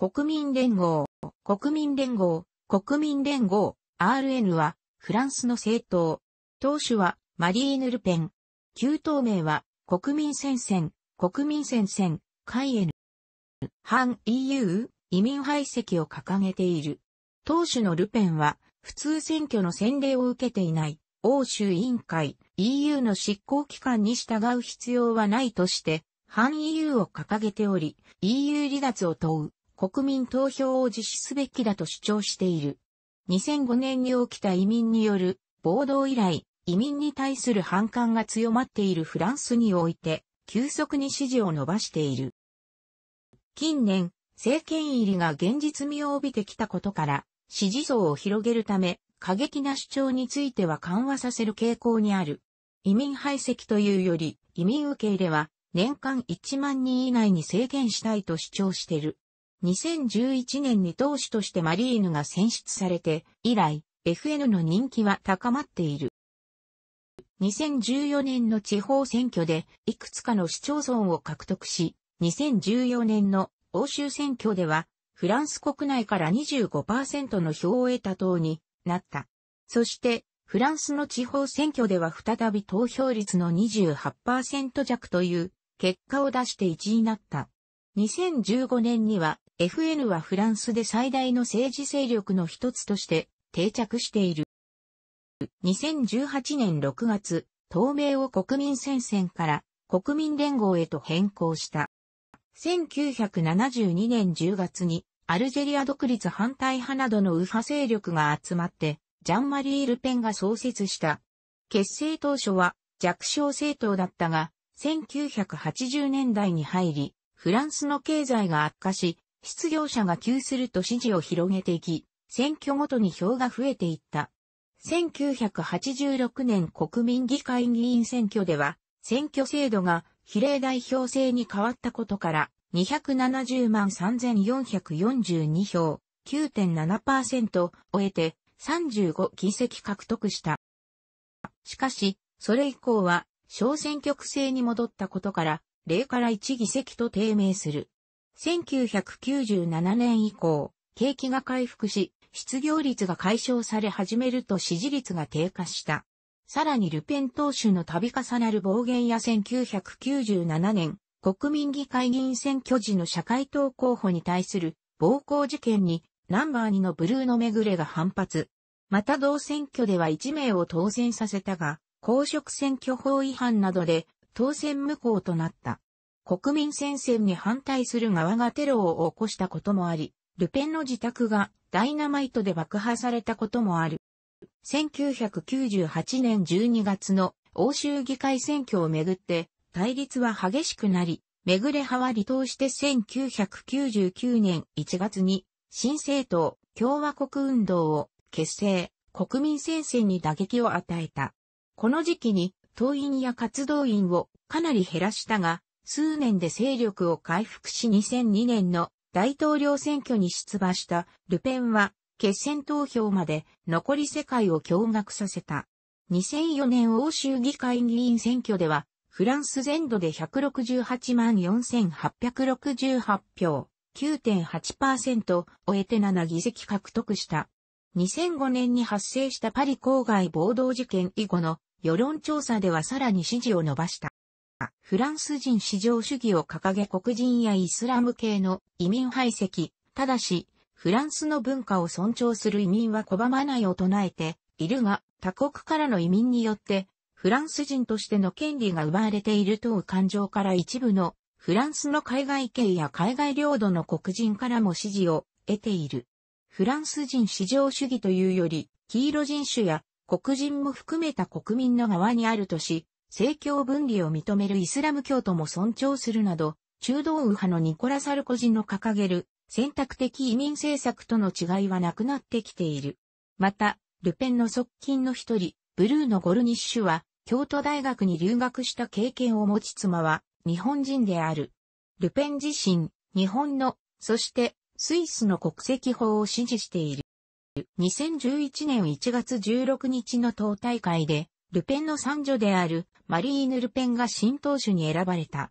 国民連合、国民連合、国民連合、RN は、フランスの政党。党首は、マリーヌ・ルペン。旧党名は、国民戦線、国民戦線、カイエ N。反 EU、移民排斥を掲げている。党首のルペンは、普通選挙の洗礼を受けていない、欧州委員会、EU の執行機関に従う必要はないとして、反 EU を掲げており、EU 離脱を問う。国民投票を実施すべきだと主張している。2005年に起きた移民による暴動以来、移民に対する反感が強まっているフランスにおいて、急速に支持を伸ばしている。近年、政権入りが現実味を帯びてきたことから、支持層を広げるため、過激な主張については緩和させる傾向にある。移民排斥というより、移民受け入れは、年間1万人以内に制限したいと主張している。2011年に投手としてマリーヌが選出されて、以来、FN の人気は高まっている。2014年の地方選挙で、いくつかの市町村を獲得し、2014年の欧州選挙では、フランス国内から25%の票を得た党になった。そして、フランスの地方選挙では再び投票率の28%弱という結果を出して1位になった。2015年には FN はフランスで最大の政治勢力の一つとして定着している。2018年6月、透明を国民戦線から国民連合へと変更した。1972年10月にアルジェリア独立反対派などの右派勢力が集まって、ジャンマリー・ルペンが創設した。結成当初は弱小政党だったが、1980年代に入り、フランスの経済が悪化し、失業者が急すると支持を広げていき、選挙ごとに票が増えていった。1986年国民議会議員選挙では、選挙制度が比例代表制に変わったことから、270万3442票、9.7%を得て35議席獲得した。しかし、それ以降は小選挙区制に戻ったことから、0から1議席と低迷する。1997年以降、景気が回復し、失業率が解消され始めると支持率が低下した。さらにルペン党首の度重なる暴言や1997年、国民議会議員選挙時の社会党候補に対する暴行事件にナンバー2のブルーのめぐれが反発。また同選挙では1名を当選させたが、公職選挙法違反などで当選無効となった。国民戦線に反対する側がテロを起こしたこともあり、ルペンの自宅がダイナマイトで爆破されたこともある。1998年12月の欧州議会選挙をめぐって対立は激しくなり、めぐれ派は離党して1999年1月に新政党共和国運動を結成、国民戦線に打撃を与えた。この時期に党員や活動員をかなり減らしたが、数年で勢力を回復し2002年の大統領選挙に出馬したルペンは決選投票まで残り世界を驚愕させた。2004年欧州議会議員選挙ではフランス全土で168万4868票、9.8%を得て7議席獲得した。2005年に発生したパリ郊外暴動事件以後の世論調査ではさらに支持を伸ばした。フランス人至上主義を掲げ黒人やイスラム系の移民排斥、ただし、フランスの文化を尊重する移民は拒まないを唱えているが、他国からの移民によって、フランス人としての権利が奪われているという感情から一部のフランスの海外系や海外領土の黒人からも支持を得ている。フランス人至上主義というより、黄色人種や黒人も含めた国民の側にあるとし、政教分離を認めるイスラム教徒も尊重するなど、中道右派のニコラ・サルコジの掲げる選択的移民政策との違いはなくなってきている。また、ルペンの側近の一人、ブルーのゴルニッシュは、京都大学に留学した経験を持ち妻は、日本人である。ルペン自身、日本の、そして、スイスの国籍法を支持している。2011年1月16日の党大会で、ルペンの三女であるマリーヌ・ルペンが新党首に選ばれた。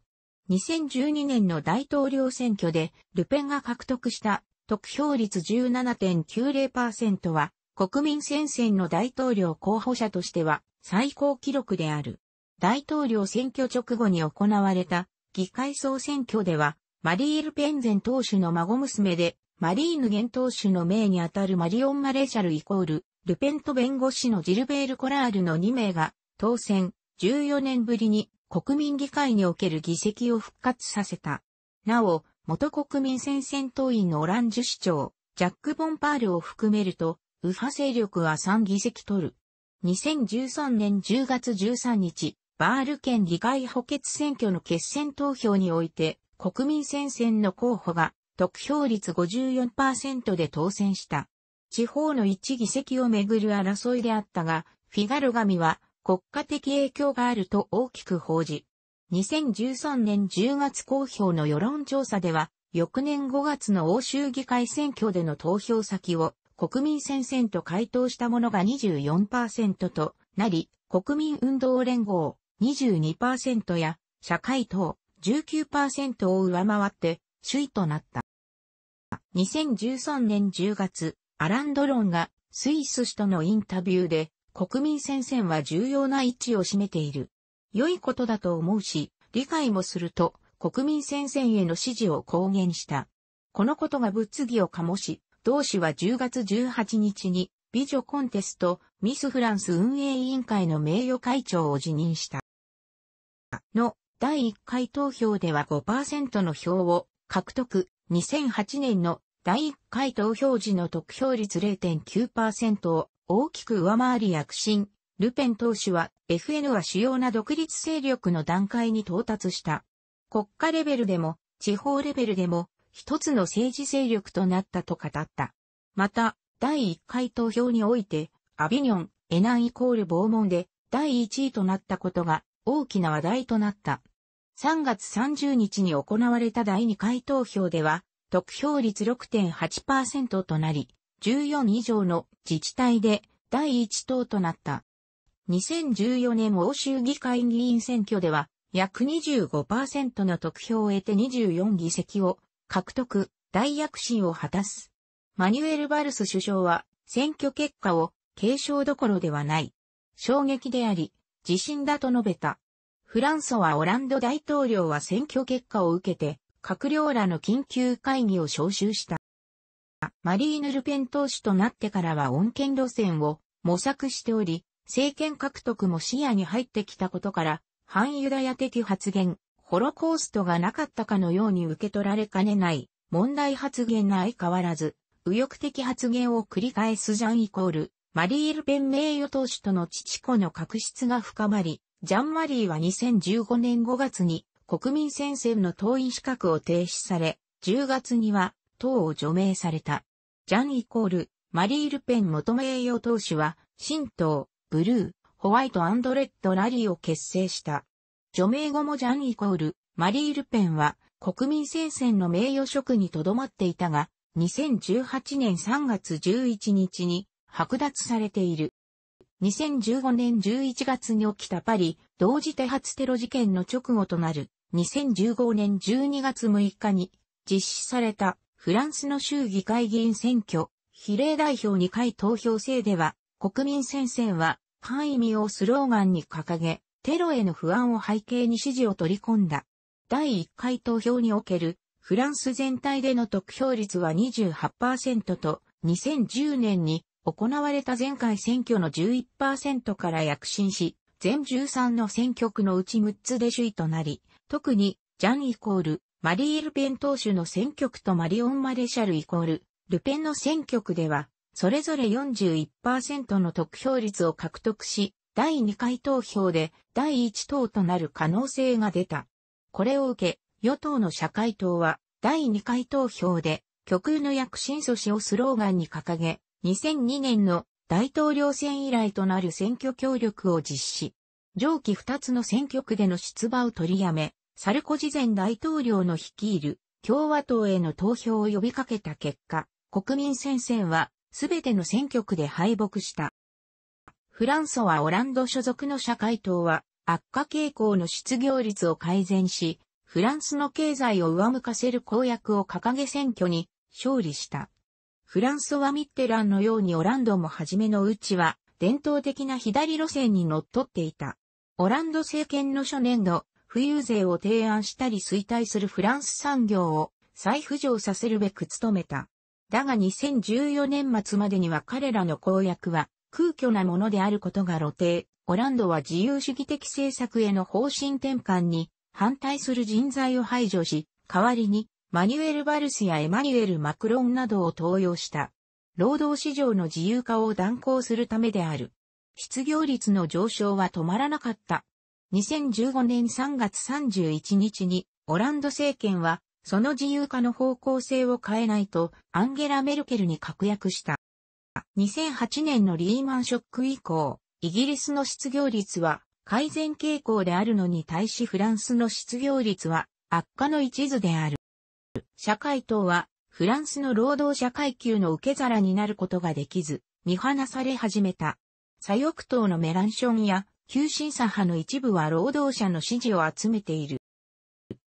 2012年の大統領選挙で、ルペンが獲得した得票率17.90%は、国民戦線の大統領候補者としては最高記録である。大統領選挙直後に行われた議会総選挙では、マリー・ルペン前党首の孫娘で、マリーヌ現党首の命にあたるマリオン・マレーシャルイコール、ルペンと弁護士のジルベール・コラールの2名が当選、14年ぶりに国民議会における議席を復活させた。なお、元国民戦線党員のオランジュ市長、ジャック・ボンパールを含めると、右派勢力は3議席取る。2013年10月13日、バール県議会補欠選挙の決選投票において、国民戦線の候補が得票率54%で当選した。地方の1議席をめぐる争いであったが、フィガロミは国家的影響があると大きく報じ、2013年10月公表の世論調査では、翌年5月の欧州議会選挙での投票先を国民戦線と回答したものが24%となり、国民運動連合22%や社会党19%を上回って首位となった。2013年10月、アラン・ドロンがスイス氏とのインタビューで国民戦線は重要な位置を占めている。良いことだと思うし、理解もすると、国民戦線への支持を公言した。このことが物議を醸し、同氏は10月18日に、美女コンテスト、ミスフランス運営委員会の名誉会長を辞任した。の、第1回投票では5%の票を獲得、2008年の第1回投票時の得票率0.9%を大きく上回り躍進。ルペン党首は FN は主要な独立勢力の段階に到達した。国家レベルでも地方レベルでも一つの政治勢力となったと語った。また、第1回投票において、アビニョン、エナンイコール拷問で第1位となったことが大きな話題となった。3月30日に行われた第2回投票では、得票率6.8%となり、14以上の自治体で第1党となった。2014年欧州議会議員選挙では約25%の得票を得て24議席を獲得、大躍進を果たす。マニュエル・バルス首相は選挙結果を継承どころではない。衝撃であり、自信だと述べた。フランソワ・オランド大統領は選挙結果を受けて、閣僚らの緊急会議を招集した。マリーヌ・ルペン党首となってからは穏健路線を模索しており、政権獲得も視野に入ってきたことから、反ユダヤ的発言、ホロコーストがなかったかのように受け取られかねない問題発言が相変わらず、右翼的発言を繰り返すジャンイコール、マリー・ルペン名誉党首との父子の確執が深まり、ジャン・マリーは2015年5月に国民戦線の党員資格を停止され、10月には党を除名された。ジャンイコール、マリー・ルペン元名誉党首は、新党、ブルー、ホワイトレッドラリーを結成した。除名後もジャンイコール、マリー・ルペンは、国民戦線の名誉職に留まっていたが、2018年3月11日に剥奪されている。2015年11月に起きたパリ同時多発テロ事件の直後となる2015年12月6日に実施されたフランスの州議会議員選挙、比例代表2回投票制では、国民戦線は、範囲民をスローガンに掲げ、テロへの不安を背景に支持を取り込んだ。第1回投票における、フランス全体での得票率は28%と、2010年に行われた前回選挙の11%から躍進し、全13の選挙区のうち6つで首位となり、特に、ジャンイコール、マリー・ルペン党首の選挙区とマリオン・マレシャルイコール、ルペンの選挙区では、それぞれ41%の得票率を獲得し、第2回投票で第1党となる可能性が出た。これを受け、与党の社会党は第2回投票で極右の躍進阻止をスローガンに掲げ、2002年の大統領選以来となる選挙協力を実施。上記2つの選挙区での出馬を取りやめ、サルコジ前大統領の率いる共和党への投票を呼びかけた結果、国民戦線はすべての選挙区で敗北した。フランソワ・オランド所属の社会党は悪化傾向の失業率を改善し、フランスの経済を上向かせる公約を掲げ選挙に勝利した。フランソワ・ミッテランのようにオランドも初めのうちは伝統的な左路線に乗っっていた。オランド政権の初年度、富裕税を提案したり衰退するフランス産業を再浮上させるべく努めた。だが2014年末までには彼らの公約は空虚なものであることが露呈、オランドは自由主義的政策への方針転換に反対する人材を排除し、代わりにマニュエル・バルスやエマニュエル・マクロンなどを登用した。労働市場の自由化を断行するためである。失業率の上昇は止まらなかった。2015年3月31日に、オランド政権は、その自由化の方向性を変えないと、アンゲラ・メルケルに確約した。2008年のリーマンショック以降、イギリスの失業率は改善傾向であるのに対しフランスの失業率は悪化の一途である。社会党はフランスの労働者階級の受け皿になることができず、見放され始めた。左翼党のメランションや急進左派の一部は労働者の支持を集めている。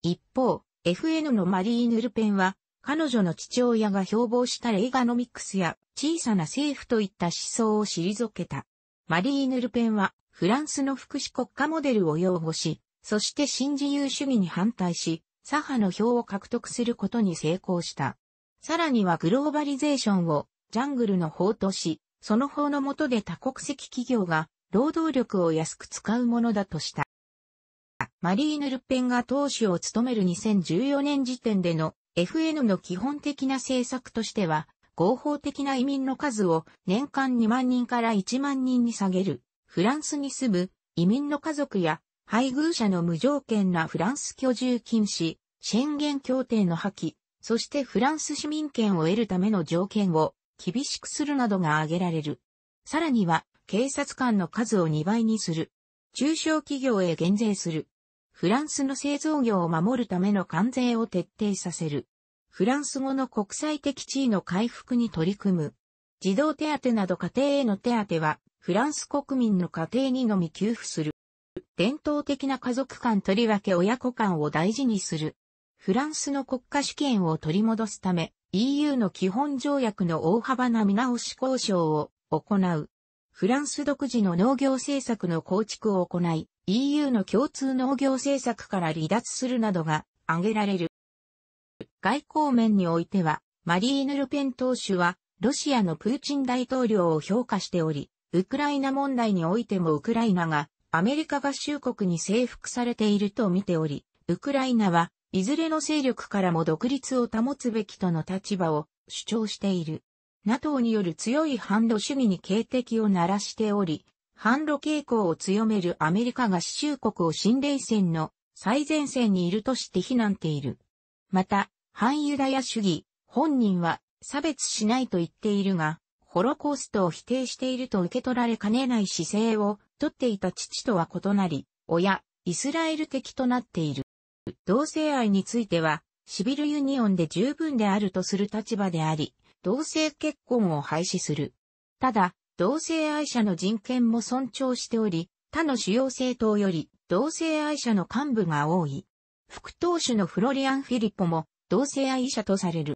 一方、FN のマリーヌ・ルペンは、彼女の父親が標榜したレイガノミクスや小さな政府といった思想を退けた。マリーヌ・ルペンは、フランスの福祉国家モデルを擁護し、そして新自由主義に反対し、左派の票を獲得することに成功した。さらにはグローバリゼーションをジャングルの法とし、その法の下で多国籍企業が労働力を安く使うものだとした。マリーヌ・ルッペンが党首を務める2014年時点での FN の基本的な政策としては、合法的な移民の数を年間2万人から1万人に下げる、フランスに住む移民の家族や配偶者の無条件なフランス居住禁止、宣言協定の破棄、そしてフランス市民権を得るための条件を厳しくするなどが挙げられる。さらには、警察官の数を2倍にする。中小企業へ減税する。フランスの製造業を守るための関税を徹底させる。フランス語の国際的地位の回復に取り組む。児童手当など家庭への手当は、フランス国民の家庭にのみ給付する。伝統的な家族間とりわけ親子間を大事にする。フランスの国家主権を取り戻すため、EU の基本条約の大幅な見直し交渉を行う。フランス独自の農業政策の構築を行い、EU の共通農業政策から離脱するなどが挙げられる。外交面においては、マリーヌ・ルペン党首は、ロシアのプーチン大統領を評価しており、ウクライナ問題においてもウクライナがアメリカ合衆国に征服されていると見ており、ウクライナはいずれの勢力からも独立を保つべきとの立場を主張している。NATO による強い反動主義に警笛を鳴らしており、反ロ傾向を強めるアメリカが支州国を新冷戦の最前線にいるとして非難ている。また、反ユダヤ主義、本人は差別しないと言っているが、ホロコーストを否定していると受け取られかねない姿勢をとっていた父とは異なり、親、イスラエル的となっている。同性愛については、シビルユニオンで十分であるとする立場であり、同性結婚を廃止する。ただ、同性愛者の人権も尊重しており、他の主要政党より同性愛者の幹部が多い。副党首のフロリアン・フィリッポも同性愛者とされる。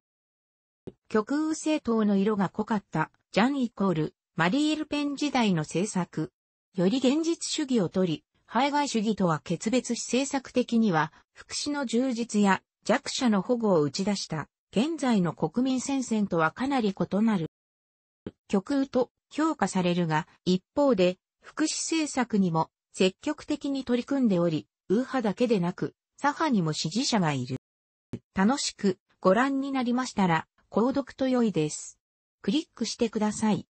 極右政党の色が濃かったジャン・イコール、マリー・ルペン時代の政策。より現実主義をとり、排外主義とは決別し政策的には、福祉の充実や弱者の保護を打ち出した。現在の国民戦線とはかなり異なる。極右と評価されるが、一方で、福祉政策にも積極的に取り組んでおり、右派だけでなく、左派にも支持者がいる。楽しくご覧になりましたら、購読と良いです。クリックしてください。